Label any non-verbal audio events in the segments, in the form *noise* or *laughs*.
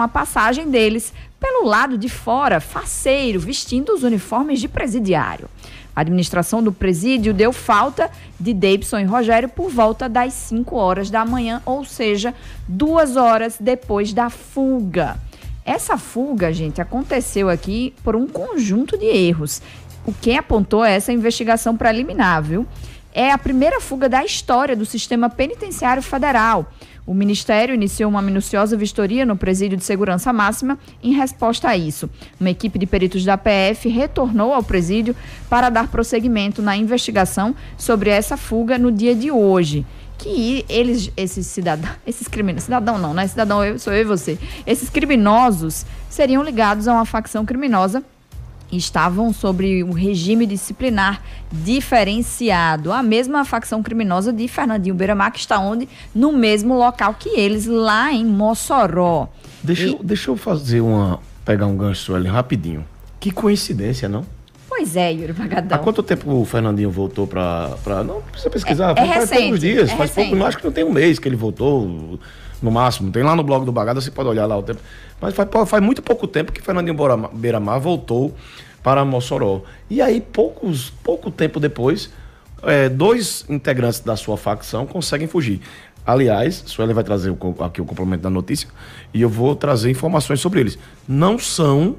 a passagem deles pelo lado de fora, faceiro, vestindo os uniformes de presidiário. A administração do presídio deu falta de Davidson e Rogério por volta das 5 horas da manhã, ou seja, duas horas depois da fuga. Essa fuga, gente, aconteceu aqui por um conjunto de erros. O que apontou essa investigação preliminar, viu? é a primeira fuga da história do sistema penitenciário federal. O Ministério iniciou uma minuciosa vistoria no presídio de segurança máxima em resposta a isso. Uma equipe de peritos da PF retornou ao presídio para dar prosseguimento na investigação sobre essa fuga no dia de hoje. Que eles, esses cidadãos, esses criminosos, cidadão não, né? Cidadão eu, sou eu e você. Esses criminosos seriam ligados a uma facção criminosa estavam sobre um regime disciplinar diferenciado. A mesma facção criminosa de Fernandinho Beiramar, que está onde? No mesmo local que eles, lá em Mossoró. Deixa, e... eu, deixa eu fazer uma. pegar um gancho ali rapidinho. Que coincidência, não? Pois é, Yuri Há quanto tempo o Fernandinho voltou para. Pra... Não precisa pesquisar, é, é recente, dias, é faz recente. pouco, acho que não tem um mês que ele voltou no máximo. Tem lá no blog do Bagada, você pode olhar lá o tempo. Mas faz, faz muito pouco tempo que Fernandinho Beiramar voltou para Mossoró. E aí, poucos, pouco tempo depois, é, dois integrantes da sua facção conseguem fugir. Aliás, Sueli vai trazer o, aqui o complemento da notícia e eu vou trazer informações sobre eles. Não são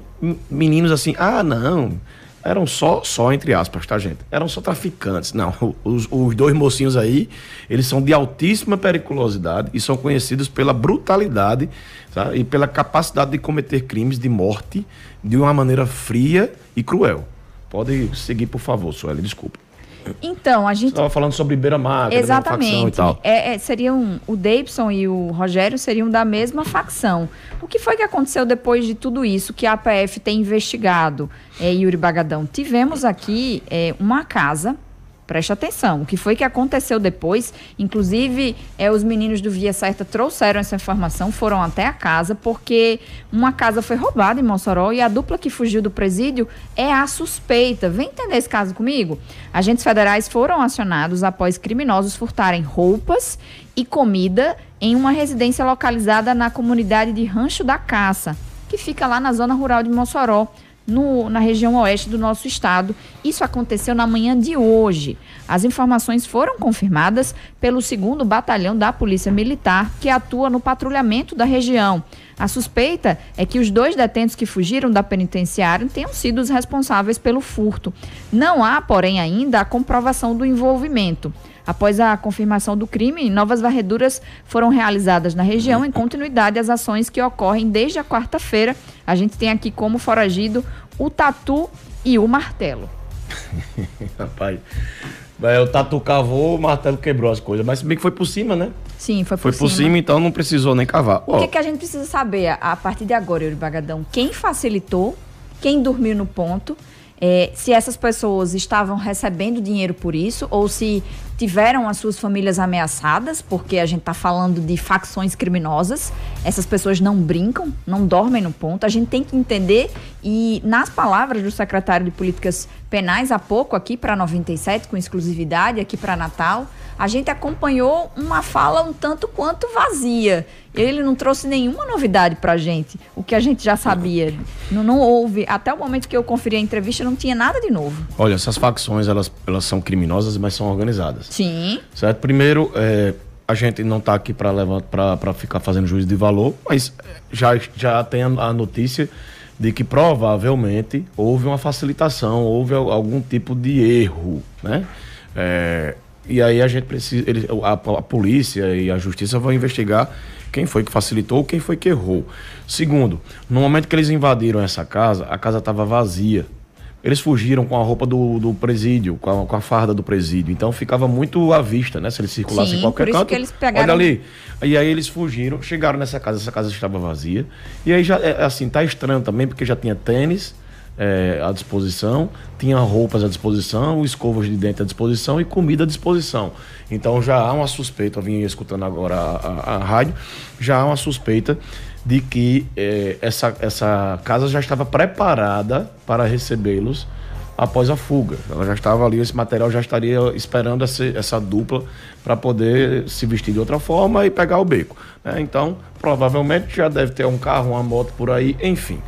meninos assim, ah, não, eram só, só entre aspas, tá, gente? Eram só traficantes. Não, os, os dois mocinhos aí, eles são de altíssima periculosidade e são conhecidos pela brutalidade tá, e pela capacidade de cometer crimes de morte de uma maneira fria e cruel. Pode seguir, por favor, Sueli, desculpa. Então, a gente. Estava falando sobre Beira Mar, é Exatamente. E tal. É, é, seriam, o Davidson e o Rogério seriam da mesma facção. O que foi que aconteceu depois de tudo isso que a APF tem investigado, é, Yuri Bagadão? Tivemos aqui é, uma casa Preste atenção. O que foi que aconteceu depois? Inclusive, é, os meninos do Via Certa trouxeram essa informação, foram até a casa, porque uma casa foi roubada em Mossoró e a dupla que fugiu do presídio é a suspeita. Vem entender esse caso comigo? Agentes federais foram acionados após criminosos furtarem roupas e comida em uma residência localizada na comunidade de Rancho da Caça, que fica lá na zona rural de Mossoró no, na região oeste do nosso estado. Isso aconteceu na manhã de hoje. As informações foram confirmadas pelo 2 Batalhão da Polícia Militar, que atua no patrulhamento da região. A suspeita é que os dois detentos que fugiram da penitenciária tenham sido os responsáveis pelo furto. Não há, porém, ainda a comprovação do envolvimento. Após a confirmação do crime, novas varreduras foram realizadas na região em continuidade às ações que ocorrem desde a quarta-feira. A gente tem aqui como foragido o tatu e o martelo. *laughs* Rapaz, é, o tatu cavou, o martelo quebrou as coisas, mas se bem que foi por cima, né? Sim, foi por foi cima. Foi por cima, então não precisou nem cavar. O que, que a gente precisa saber a partir de agora, Yuri Bagadão? Quem facilitou, quem dormiu no ponto é, se essas pessoas estavam recebendo dinheiro por isso ou se tiveram as suas famílias ameaçadas, porque a gente está falando de facções criminosas. Essas pessoas não brincam, não dormem no ponto. A gente tem que entender e nas palavras do secretário de Políticas penais há pouco aqui para 97, com exclusividade aqui para Natal, a gente acompanhou uma fala um tanto quanto vazia. Ele não trouxe nenhuma novidade para a gente, o que a gente já sabia. Não, não houve, até o momento que eu conferi a entrevista, não tinha nada de novo. Olha, essas facções, elas, elas são criminosas, mas são organizadas. Sim. Certo? Primeiro, é, a gente não está aqui para ficar fazendo juízo de valor, mas é, já, já tem a, a notícia de que provavelmente houve uma facilitação, houve algum tipo de erro, né? É, e aí a gente precisa, ele, a, a, polícia e a justiça vão investigar quem foi que facilitou, quem foi que errou. Segundo, no momento que eles invadiram essa casa, a casa estava vazia. Eles fugiram com a roupa do, do presídio, com a, com a, farda do presídio. Então ficava muito à vista, né? Se eles circulassem em qualquer por isso canto. Que eles pegaram... Olha ali. E aí eles fugiram, chegaram nessa casa, essa casa estava vazia. E aí já, é, é assim, tá estranho também, porque já tinha tênis. É, à disposição, tinha roupas à disposição, escovas de dente à disposição e comida à disposição. Então já há uma suspeita, eu vim escutando agora a, a, a rádio, já há uma suspeita de que eh, essa, essa casa já estava preparada para recebê-los após a fuga. Ela já estava ali, esse material já estaria esperando essa, essa dupla para poder se vestir de outra forma e pegar o beco. Né? Então, provavelmente já deve ter um carro, uma moto por aí, enfim.